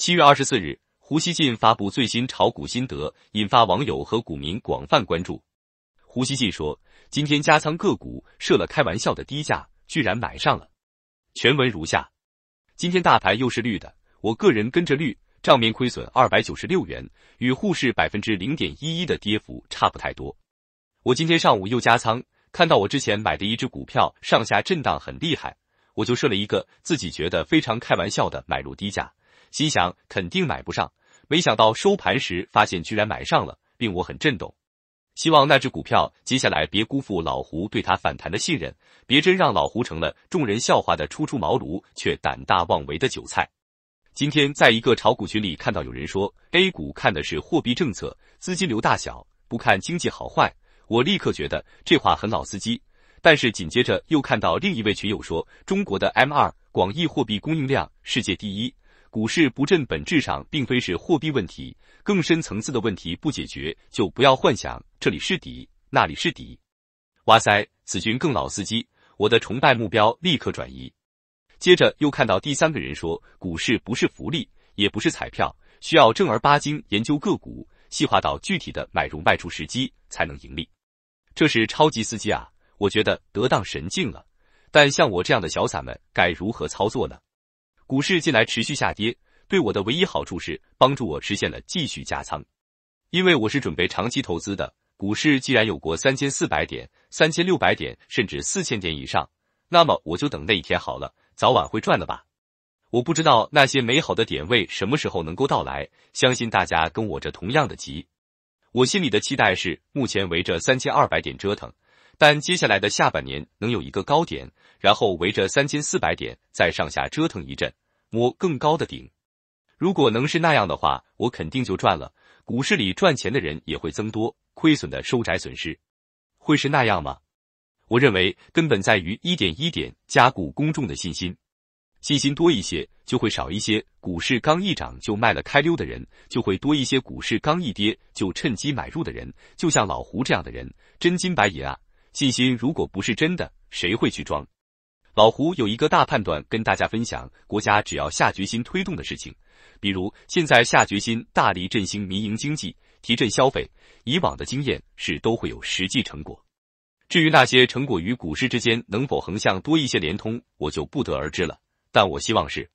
七月二十四日，胡锡进发布最新炒股心得，引发网友和股民广泛关注。胡锡进说：“今天加仓个股，设了开玩笑的低价，居然买上了。”全文如下：今天大盘又是绿的，我个人跟着绿，账面亏损二百九十六元，与沪市百分之零点一一的跌幅差不太多。我今天上午又加仓，看到我之前买的一只股票上下震荡很厉害，我就设了一个自己觉得非常开玩笑的买入低价。心想肯定买不上，没想到收盘时发现居然买上了，令我很震动。希望那只股票接下来别辜负老胡对他反弹的信任，别真让老胡成了众人笑话的初出茅庐却胆大妄为的韭菜。今天在一个炒股群里看到有人说 A 股看的是货币政策、资金流大小，不看经济好坏，我立刻觉得这话很老司机。但是紧接着又看到另一位群友说中国的 M 二广义货币供应量世界第一。股市不振，本质上并非是货币问题，更深层次的问题不解决，就不要幻想这里是底，那里是底。哇塞，子君更老司机，我的崇拜目标立刻转移。接着又看到第三个人说，股市不是福利，也不是彩票，需要正儿八经研究个股，细化到具体的买入卖出时机才能盈利。这是超级司机啊，我觉得得当神境了。但像我这样的小散们该如何操作呢？股市近来持续下跌，对我的唯一好处是帮助我实现了继续加仓。因为我是准备长期投资的，股市既然有过三千四百点、三千六百点，甚至四千点以上，那么我就等那一天好了，早晚会赚的吧。我不知道那些美好的点位什么时候能够到来，相信大家跟我这同样的急。我心里的期待是，目前围着三千二百点折腾。但接下来的下半年能有一个高点，然后围着三千四百点再上下折腾一阵，摸更高的顶。如果能是那样的话，我肯定就赚了。股市里赚钱的人也会增多，亏损的收窄损失。会是那样吗？我认为根本在于一点一点加固公众的信心，信心多一些就会少一些。股市刚一涨就卖了开溜的人就会多一些，股市刚一跌就趁机买入的人就像老胡这样的人，真金白银啊！信心如果不是真的，谁会去装？老胡有一个大判断跟大家分享：国家只要下决心推动的事情，比如现在下决心大力振兴民营经济、提振消费，以往的经验是都会有实际成果。至于那些成果与股市之间能否横向多一些联通，我就不得而知了。但我希望是。